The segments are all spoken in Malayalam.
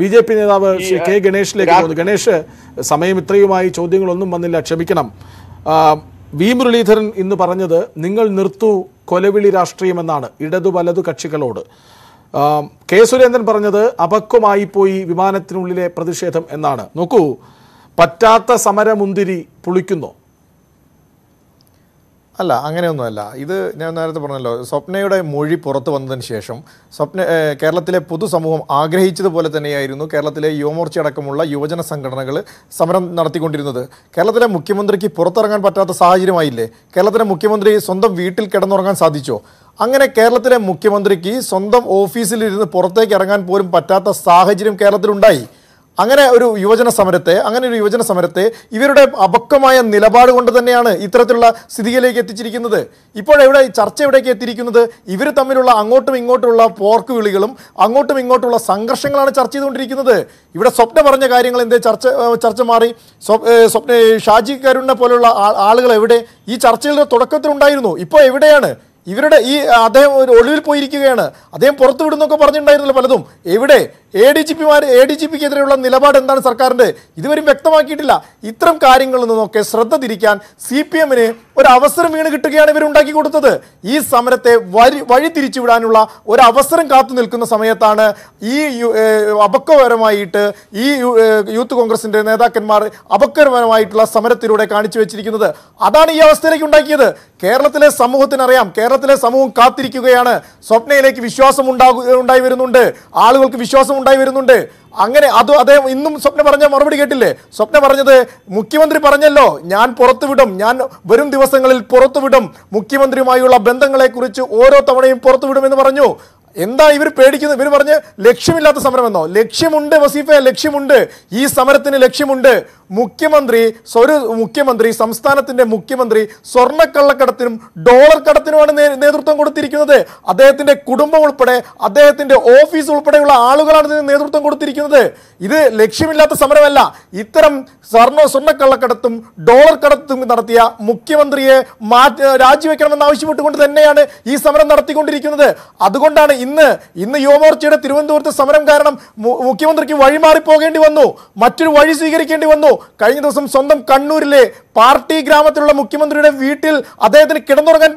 ബി ജെ പി നേതാവ് ശ്രീ കെ ഗണേഷിലേക്ക് പോകുന്നു ഗണേഷ് സമയം ഇത്രയുമായി ചോദ്യങ്ങളൊന്നും വന്നില്ല ക്ഷമിക്കണം വി മുരളീധരൻ ഇന്ന് പറഞ്ഞത് നിങ്ങൾ നിർത്തു കൊലവിളി രാഷ്ട്രീയം എന്നാണ് ഇടതു വലതു കക്ഷികളോട് കെ സുരേന്ദ്രൻ പറഞ്ഞത് പോയി വിമാനത്തിനുള്ളിലെ പ്രതിഷേധം എന്നാണ് നോക്കൂ പറ്റാത്ത സമരമുന്തിരി പുളിക്കുന്നു അല്ല അങ്ങനെയൊന്നുമല്ല ഇത് ഞാൻ നേരത്തെ പറഞ്ഞല്ലോ സ്വപ്നയുടെ മൊഴി പുറത്തു വന്നതിന് ശേഷം സ്വപ്ന കേരളത്തിലെ പൊതുസമൂഹം ആഗ്രഹിച്ചതുപോലെ തന്നെയായിരുന്നു കേരളത്തിലെ യുവമോർച്ച അടക്കമുള്ള യുവജന സംഘടനകൾ സമരം നടത്തിക്കൊണ്ടിരുന്നത് കേരളത്തിലെ മുഖ്യമന്ത്രിക്ക് പുറത്തിറങ്ങാൻ പറ്റാത്ത സാഹചര്യമായില്ലേ കേരളത്തിലെ മുഖ്യമന്ത്രി സ്വന്തം വീട്ടിൽ കിടന്നുറങ്ങാൻ സാധിച്ചോ അങ്ങനെ കേരളത്തിലെ മുഖ്യമന്ത്രിക്ക് സ്വന്തം ഓഫീസിലിരുന്ന് പുറത്തേക്ക് ഇറങ്ങാൻ പോലും പറ്റാത്ത സാഹചര്യം കേരളത്തിലുണ്ടായി അങ്ങനെ ഒരു യുവജന സമരത്തെ അങ്ങനെ ഒരു യുവജന സമരത്തെ ഇവരുടെ അപക്വമായ നിലപാട് കൊണ്ട് തന്നെയാണ് ഇത്തരത്തിലുള്ള സ്ഥിതിയിലേക്ക് എത്തിച്ചിരിക്കുന്നത് ഇപ്പോഴെവിടെ ചർച്ച എവിടേക്ക് എത്തിയിരിക്കുന്നത് ഇവർ തമ്മിലുള്ള അങ്ങോട്ടും ഇങ്ങോട്ടുമുള്ള പോർക്ക് വിളികളും അങ്ങോട്ടും ഇങ്ങോട്ടുള്ള സംഘർഷങ്ങളാണ് ചർച്ച ചെയ്തുകൊണ്ടിരിക്കുന്നത് ഇവിടെ സ്വപ്ന പറഞ്ഞ കാര്യങ്ങൾ എന്തേ ചർച്ച ചർച്ച മാറി സ്വപ്ന ഷാജി കരുണിനെ പോലുള്ള ആളുകൾ എവിടെ ഈ ചർച്ചയുടെ തുടക്കത്തിലുണ്ടായിരുന്നു ഇപ്പോൾ എവിടെയാണ് ഇവരുടെ ഈ അദ്ദേഹം ഒരു ഒളിവിൽ പോയിരിക്കുകയാണ് അദ്ദേഹം പുറത്തു വിടുന്നൊക്കെ പറഞ്ഞിട്ടുണ്ടായിരുന്നല്ലോ പലതും എവിടെ എ ഡി ജി പിമാർ എ ഡി ജി പിക്കെതിരെയുള്ള നിലപാട് എന്താണ് സർക്കാരിൻ്റെ ഇതുവരെയും വ്യക്തമാക്കിയിട്ടില്ല ഇത്തരം കാര്യങ്ങളിൽ നിന്നൊക്കെ ശ്രദ്ധ തിരിക്കാൻ സി പി എമ്മിന് ഒരു അവസരം വീണ് കിട്ടുകയാണ് ഇവർ ഉണ്ടാക്കി കൊടുത്തത് ഈ സമരത്തെ വഴി തിരിച്ചുവിടാനുള്ള ഒരു അവസരം കാത്തു നിൽക്കുന്ന സമയത്താണ് ഈ അപക്വപരമായിട്ട് ഈ യൂത്ത് കോൺഗ്രസിൻ്റെ നേതാക്കന്മാർ അപക്വപരമായിട്ടുള്ള സമരത്തിലൂടെ കാണിച്ചു വെച്ചിരിക്കുന്നത് അതാണ് ഈ അവസ്ഥയിലേക്ക് ഉണ്ടാക്കിയത് കേരളത്തിലെ സമൂഹത്തിനറിയാം കേരളത്തിലെ സമൂഹം കാത്തിരിക്കുകയാണ് സ്വപ്നയിലേക്ക് വിശ്വാസം ഉണ്ടാകുക ഉണ്ടായി വരുന്നുണ്ട് ആളുകൾക്ക് വിശ്വാസം ഉണ്ടായി വരുന്നുണ്ട് അങ്ങനെ അത് അദ്ദേഹം ഇന്നും സ്വപ്ന പറഞ്ഞ മറുപടി കേട്ടില്ലേ സ്വപ്ന പറഞ്ഞത് മുഖ്യമന്ത്രി പറഞ്ഞല്ലോ ഞാൻ പുറത്തുവിടും ഞാൻ വരും ദിവസം ദിവസങ്ങളിൽ പുറത്തുവിടും മുഖ്യമന്ത്രിയുമായുള്ള ബന്ധങ്ങളെക്കുറിച്ച് ഓരോ തവണയും പുറത്തുവിടുമെന്ന് പറഞ്ഞു എന്താ ഇവർ പേടിക്കുന്നത് ഇവർ പറഞ്ഞ് ലക്ഷ്യമില്ലാത്ത സമരം എന്നോ ലക്ഷ്യമുണ്ട് വസീഫ ലക്ഷ്യമുണ്ട് ഈ സമരത്തിന് ലക്ഷ്യമുണ്ട് മുഖ്യമന്ത്രി സ്വരു മുഖ്യമന്ത്രി സംസ്ഥാനത്തിന്റെ മുഖ്യമന്ത്രി സ്വർണ്ണക്കള്ളക്കടത്തിനും ഡോളർ കടത്തിനുമാണ് നേതൃത്വം കൊടുത്തിരിക്കുന്നത് അദ്ദേഹത്തിന്റെ കുടുംബം ഉൾപ്പെടെ അദ്ദേഹത്തിന്റെ ഓഫീസ് ഉൾപ്പെടെയുള്ള ആളുകളാണ് ഇതിന് നേതൃത്വം കൊടുത്തിരിക്കുന്നത് ഇത് ലക്ഷ്യമില്ലാത്ത സമരമല്ല ഇത്തരം സ്വർണ്ണ സ്വർണ്ണക്കള്ളക്കടത്തും ഡോളർ കടത്തും നടത്തിയ മുഖ്യമന്ത്രിയെ മാറ്റി രാജിവെക്കണമെന്ന് ആവശ്യപ്പെട്ടുകൊണ്ട് തന്നെയാണ് ഈ സമരം നടത്തിക്കൊണ്ടിരിക്കുന്നത് അതുകൊണ്ടാണ് ഇന്ന് ഇന്ന് യുവമോർച്ചയുടെ തിരുവനന്തപുരത്ത് സമരം കാരണം മുഖ്യമന്ത്രിക്ക് വഴിമാറിപ്പോകേണ്ടി വന്നു മറ്റൊരു വഴി സ്വീകരിക്കേണ്ടി വന്നു കഴിഞ്ഞ ദിവസം സ്വന്തം കണ്ണൂരിലെ പാർട്ടി ഗ്രാമത്തിലുള്ള മുഖ്യമന്ത്രിയുടെ വീട്ടിൽ അദ്ദേഹത്തിന് കിടന്നുറങ്ങാൻ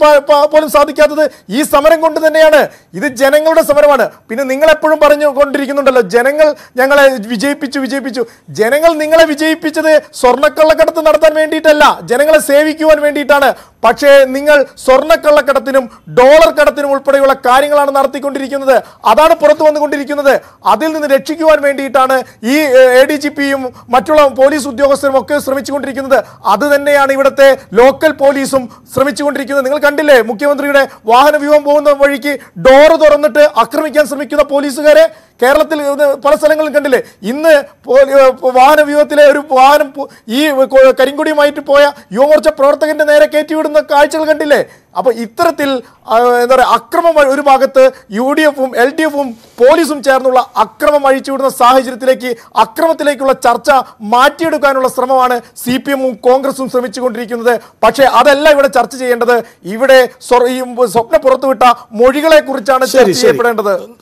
പോലും സാധിക്കാത്തത് ഈ സമരം കൊണ്ട് തന്നെയാണ് ഇത് ജനങ്ങളുടെ സമരമാണ് പിന്നെ നിങ്ങൾ എപ്പോഴും പറഞ്ഞു കൊണ്ടിരിക്കുന്നുണ്ടല്ലോ ജനങ്ങൾ ഞങ്ങളെ വിജയിപ്പിച്ചു വിജയിപ്പിച്ചു ജനങ്ങൾ നിങ്ങളെ വിജയിപ്പിച്ചത് സ്വർണ്ണക്കള്ളക്കടത്ത് നടത്താൻ വേണ്ടിയിട്ടല്ല ജനങ്ങളെ സേവിക്കുവാൻ വേണ്ടിയിട്ടാണ് പക്ഷേ നിങ്ങൾ സ്വർണ്ണക്കള്ളക്കടത്തിനും ഡോളർ കടത്തിനും ഉൾപ്പെടെയുള്ള കാര്യങ്ങളാണ് നടത്തിക്കൊണ്ടിരിക്കുന്നത് അതാണ് പുറത്തു വന്നുകൊണ്ടിരിക്കുന്നത് അതിൽ നിന്ന് രക്ഷിക്കുവാൻ വേണ്ടിയിട്ടാണ് ഈ എ ഡി ജി പിയും മറ്റുള്ള പോലീസ് ഉദ്യോഗസ്ഥരും ഒക്കെ ശ്രമിച്ചുകൊണ്ടിരിക്കുന്നത് അത് തന്നെയാണ് ഇവിടുത്തെ ലോക്കൽ പോലീസും ശ്രമിച്ചുകൊണ്ടിരിക്കുന്നത് നിങ്ങൾ കണ്ടില്ലേ മുഖ്യമന്ത്രിയുടെ വാഹന വ്യൂഹം പോകുന്ന വഴിക്ക് ഡോർ തുറന്നിട്ട് ആക്രമിക്കാൻ ശ്രമിക്കുന്ന പോലീസുകാരെ കേരളത്തിൽ പല സ്ഥലങ്ങളും കണ്ടില്ലേ ഇന്ന് വാഹന വ്യൂഹത്തിലെ ഒരു വാഹനം ഈ കരിങ്കുടിയുമായിട്ട് പോയ യുവമോർച്ച പ്രവർത്തകന്റെ നേരെ കയറ്റിവിടുന്നു നടക്കുന്ന കാഴ്ചകൾ കണ്ടില്ലേ അപ്പോൾ ഇത്തരത്തിൽ എന്താ പറയുക അക്രമം ഒരു ഭാഗത്ത് യു ഡി എഫും എൽ ഡി എഫും പോലീസും ചേർന്നുള്ള അക്രമം അഴിച്ചുവിടുന്ന സാഹചര്യത്തിലേക്ക് അക്രമത്തിലേക്കുള്ള ചർച്ച മാറ്റിയെടുക്കാനുള്ള ശ്രമമാണ് സി പി എമ്മും കോൺഗ്രസും ശ്രമിച്ചുകൊണ്ടിരിക്കുന്നത് പക്ഷേ അതല്ല ഇവിടെ ചർച്ച ചെയ്യേണ്ടത് ഇവിടെ സ്വപ്ന പുറത്തുവിട്ട മൊഴികളെ കുറിച്ചാണ് ചർച്ച ചെയ്യപ്പെടേണ്ടത്